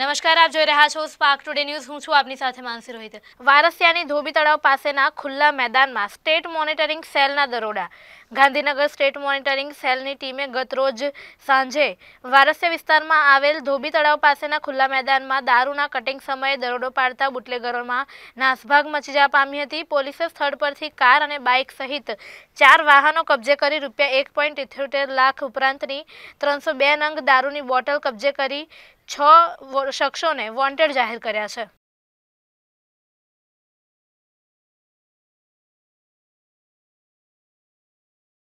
નમસ્કાર આપ જોઈ રહ્યા છો સ્પાર્ક ટુડે ન્યૂઝ હું છું આપની સાથે માનસી રોહિત. વારસિયાની ધોબી તડાવ પાસેના ખુલ્લા મેદાનમાં સ્ટેટ મોનિટરિંગ સેલના દરોડા. ગાંધીનગર સ્ટેટ મોનિટરિંગ સેલની ટીમે ગતરોજ સાંજે વારસિયા વિસ્તારમાં આવેલ ધોબી તડાવ પાસેના ખુલ્લા મેદાનમાં દારૂના કટિંગ સમયે દરોડો પાડતા બુટલેગરોમાં નાસભાગ મચી જા પામી હતી. પોલીસે સ્થળ પરથી કાર અને બાઇક સહિત 4 વાહનો કબજે કરી રૂપિયા 1.78 લાખ ઉપ્રાંતની 302 નંગ દારૂની બોટલ કબજે કરી छ शख्सों ने वोटेड जाहिर कर